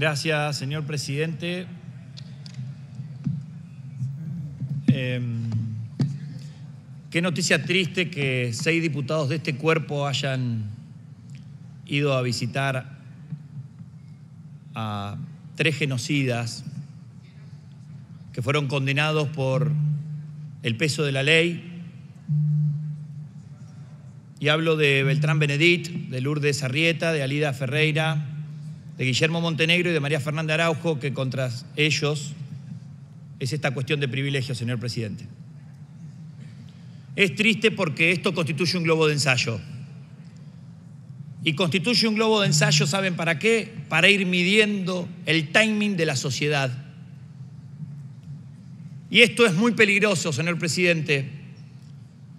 Gracias, señor presidente. Em, qué noticia triste que seis diputados de este cuerpo hayan ido a visitar a tres genocidas que fueron condenados por el peso de la ley. Y hablo de Beltrán Benedit, de Lourdes Arrieta, de Alida Ferreira, de Guillermo Montenegro y de María Fernanda Araujo, que contra ellos es esta cuestión de privilegio, señor presidente. Es triste porque esto constituye un globo de ensayo. Y constituye un globo de ensayo, ¿saben para qué? Para ir midiendo el timing de la sociedad. Y esto es muy peligroso, señor presidente,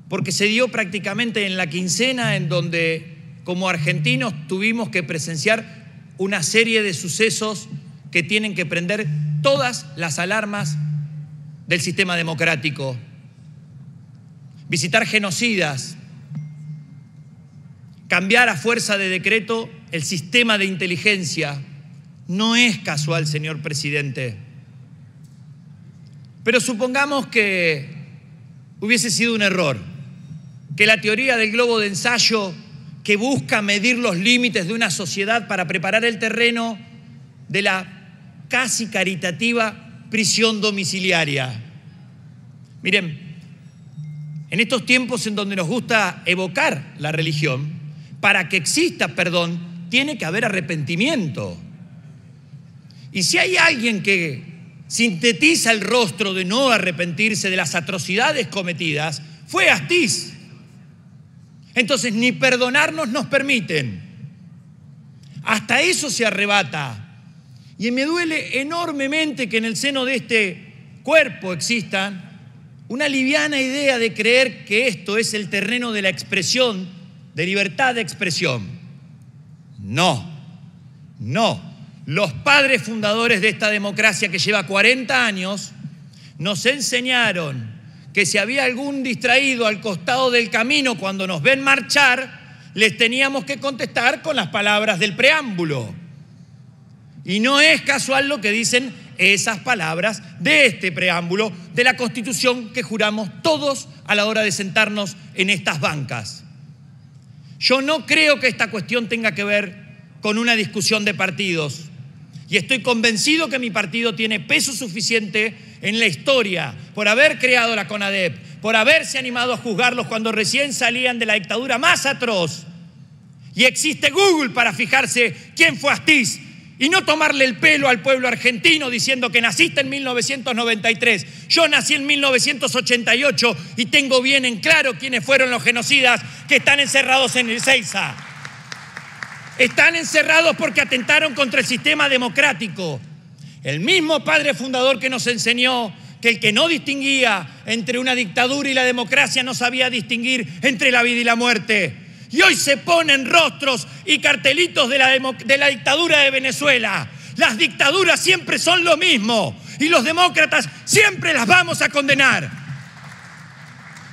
porque se dio prácticamente en la quincena en donde como argentinos tuvimos que presenciar una serie de sucesos que tienen que prender todas las alarmas del sistema democrático. Visitar genocidas, cambiar a fuerza de decreto el sistema de inteligencia. No es casual, señor presidente. Pero supongamos que hubiese sido un error, que la teoría del globo de ensayo que busca medir los límites de una sociedad para preparar el terreno de la casi caritativa prisión domiciliaria. Miren, en estos tiempos en donde nos gusta evocar la religión, para que exista perdón, tiene que haber arrepentimiento. Y si hay alguien que sintetiza el rostro de no arrepentirse de las atrocidades cometidas, fue Astiz. Entonces, ni perdonarnos nos permiten. Hasta eso se arrebata. Y me duele enormemente que en el seno de este cuerpo exista una liviana idea de creer que esto es el terreno de la expresión, de libertad de expresión. No, no. Los padres fundadores de esta democracia que lleva 40 años nos enseñaron que si había algún distraído al costado del camino cuando nos ven marchar, les teníamos que contestar con las palabras del preámbulo. Y no es casual lo que dicen esas palabras de este preámbulo de la Constitución que juramos todos a la hora de sentarnos en estas bancas. Yo no creo que esta cuestión tenga que ver con una discusión de partidos. Y estoy convencido que mi partido tiene peso suficiente en la historia por haber creado la CONADEP, por haberse animado a juzgarlos cuando recién salían de la dictadura más atroz. Y existe Google para fijarse quién fue Astiz y no tomarle el pelo al pueblo argentino diciendo que naciste en 1993. Yo nací en 1988 y tengo bien en claro quiénes fueron los genocidas que están encerrados en el Seiza. Están encerrados porque atentaron contra el sistema democrático. El mismo padre fundador que nos enseñó que el que no distinguía entre una dictadura y la democracia no sabía distinguir entre la vida y la muerte. Y hoy se ponen rostros y cartelitos de la, dictadura de Venezuela. Las dictaduras siempre son lo mismo y los demócratas siempre las vamos a condenar.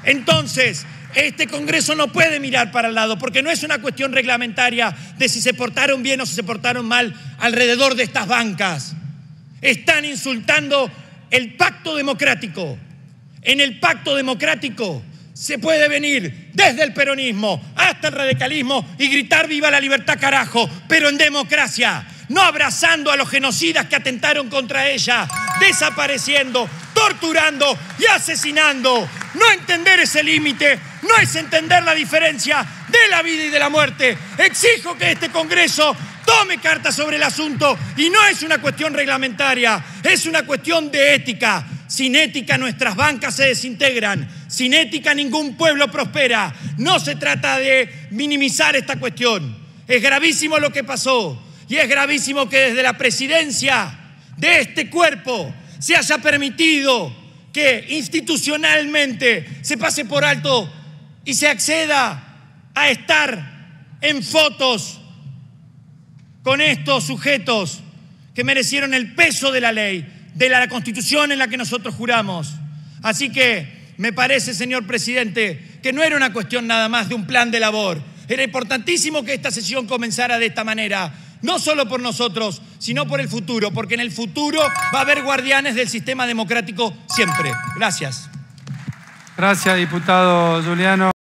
Entonces, este Congreso no puede mirar para el lado porque no es una cuestión reglamentaria de si se portaron bien o si se portaron mal alrededor de estas bancas. Están insultando el pacto democrático. En el pacto democrático se puede venir desde el peronismo hasta el radicalismo y gritar viva la libertad carajo, pero en democracia, no abrazando a los genocidas que atentaron contra ella, desapareciendo, torturando y asesinando. No entender ese límite no es entender la diferencia de la vida y de la muerte. Exijo que este Congreso tome carta sobre el asunto y no es una cuestión reglamentaria, es una cuestión de ética. Sin ética nuestras bancas se desintegran, sin ética ningún pueblo prospera. No se trata de minimizar esta cuestión. Es gravísimo lo que pasó y es gravísimo que desde la presidencia de este cuerpo se haya permitido que institucionalmente se pase por alto y se acceda a estar en fotos con estos sujetos que merecieron el peso de la ley, de la constitución en la que nosotros juramos. Así que me parece, señor presidente, que no era una cuestión nada más de un plan de labor. Era importantísimo que esta sesión comenzara de esta manera, no solo por nosotros, sino por el futuro, porque en el futuro va a haber guardianes del sistema democrático siempre. Gracias. Gracias, diputado Juliano.